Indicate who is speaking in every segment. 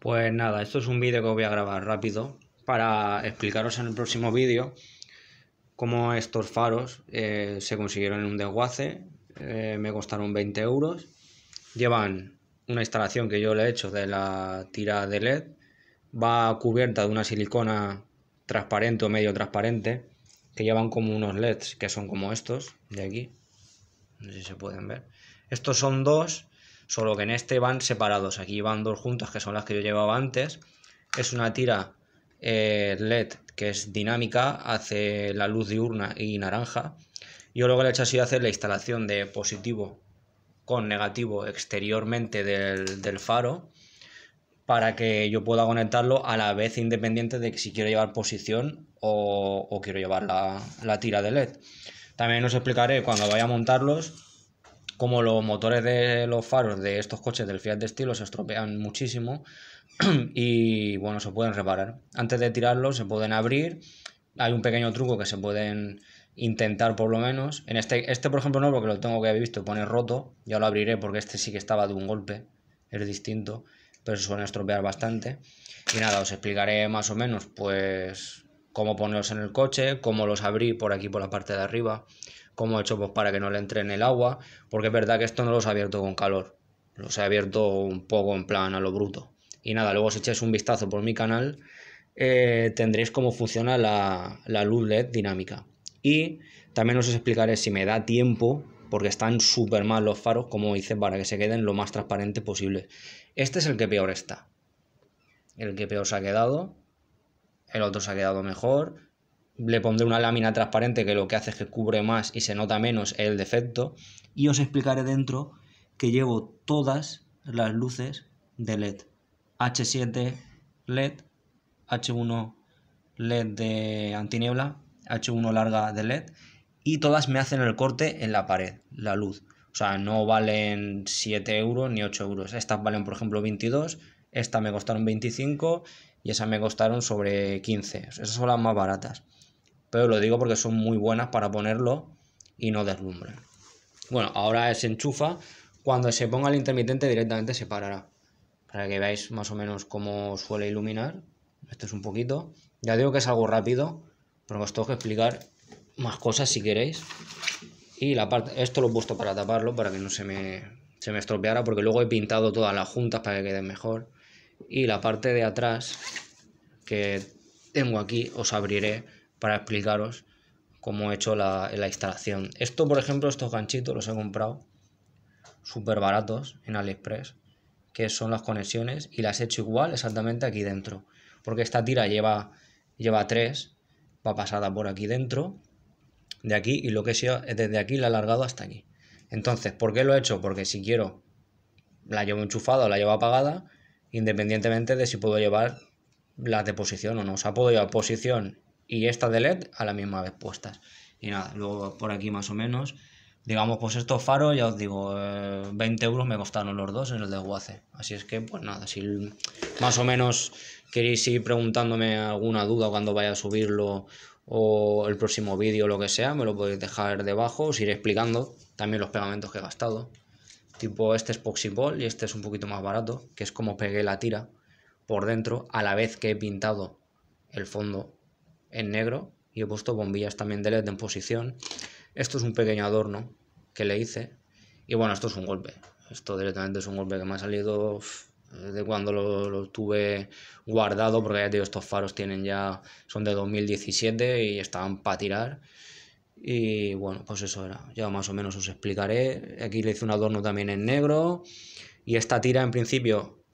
Speaker 1: Pues nada, esto es un vídeo que voy a grabar rápido para explicaros en el próximo vídeo cómo estos faros eh, se consiguieron en un desguace, eh, me costaron 20 euros, llevan una instalación que yo le he hecho de la tira de LED, va cubierta de una silicona transparente o medio transparente, que llevan como unos LEDs que son como estos de aquí, no sé si se pueden ver. Estos son dos solo que en este van separados. Aquí van dos juntas, que son las que yo llevaba antes. Es una tira eh, LED que es dinámica, hace la luz diurna y naranja. Yo luego hecho así hacer la instalación de positivo con negativo exteriormente del, del faro para que yo pueda conectarlo a la vez independiente de si quiero llevar posición o, quiero llevar la, la, tira de LED. También os explicaré cuando vaya a montarlos como los motores de los faros de estos coches del Fiat de estilo se estropean muchísimo y bueno, se pueden reparar. Antes de tirarlos se pueden abrir, hay un pequeño truco que se pueden intentar por lo menos. En este, este por ejemplo no, porque lo tengo que haber visto, pone roto, ya lo abriré porque este sí que estaba de un golpe, es distinto, pero se suelen estropear bastante. Y nada, os explicaré más o menos pues cómo ponerlos en el coche, cómo los abrí por aquí por la parte de arriba, cómo he hecho pues, para que no le entre en el agua, porque es verdad que esto no los he abierto con calor, los he abierto un poco en plan a lo bruto. Y nada, luego si echáis un vistazo por mi canal eh, tendréis cómo funciona la, la luz LED dinámica. Y también os explicaré si me da tiempo, porque están súper mal los faros, como hice, para que se queden lo más transparente posible. Este es el que peor está. El que peor se ha quedado, el otro se ha quedado mejor. Le pondré una lámina transparente que lo que hace es que cubre más y se nota menos el defecto. Y os explicaré dentro que llevo todas las luces de LED. H7 LED, H1 LED de antiniebla, H1 larga de LED y todas me hacen el corte en la pared, la luz. O sea, no valen 7 euros ni 8 euros. Estas valen, por ejemplo, 22, esta me costaron 25 y esas me costaron sobre 15. Esas son las más baratas. Pero lo digo porque son muy buenas para ponerlo y no deslumbran. Bueno, ahora se enchufa. Cuando se ponga el intermitente directamente se parará. Para que veáis más o menos cómo suele iluminar. Esto es un poquito. Ya digo que es algo rápido, pero os tengo que explicar más cosas si queréis. Y la parte, esto lo he puesto para taparlo, para que no se me, se me estropeara, porque luego he pintado todas las juntas para que queden mejor y la parte de atrás que tengo aquí os abriré para explicaros cómo he hecho la, instalación. Esto, por ejemplo, estos ganchitos los he comprado súper baratos en AliExpress, que son las conexiones y las he hecho igual exactamente aquí dentro, porque esta tira lleva, lleva tres, va pasada por aquí dentro, de aquí y lo que sea desde aquí la he alargado hasta allí Entonces, ¿por qué lo he hecho? Porque si quiero la llevo enchufada o la llevo apagada, independientemente de si puedo llevar las de posición o no. O sea, puedo llevar posición y esta de LED a la misma vez puestas. Y nada, luego por aquí más o menos, digamos, pues estos faros, ya os digo, 20 eh, euros me costaron los dos en el desguace. Así es que, pues nada, si más o menos queréis ir preguntándome alguna duda cuando vaya a subirlo o el próximo vídeo, lo que sea, me lo podéis dejar debajo, os iré explicando también los pegamentos que he gastado. Tipo, este es ball y este es un poquito más barato, que es como pegué la tira por dentro, a la vez que he pintado el fondo en negro y he puesto bombillas también de LED en posición. Esto es un pequeño adorno que le hice. Y bueno, esto es un golpe. Esto directamente es un golpe que me ha salido de cuando lo, tuve guardado, porque ya digo, estos faros tienen ya, son de 2017 y estaban para tirar. Y bueno, pues eso era. Ya más o menos os explicaré. Aquí le hice un adorno también en negro. Y esta tira, en principio,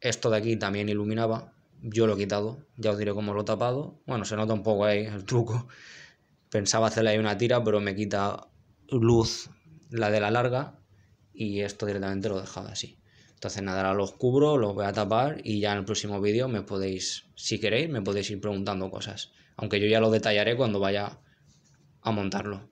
Speaker 1: esto de aquí también iluminaba. Yo lo he quitado. Ya os diré cómo lo he tapado. Bueno, se nota un poco ahí el truco. Pensaba hacerle ahí una tira, pero me quita luz la de la larga. Y esto directamente lo he dejado así. Entonces nada, ahora los cubro, los voy a tapar y ya en el próximo vídeo me podéis, si queréis, me podéis ir preguntando cosas. Aunque yo ya lo detallaré cuando vaya a montarlo.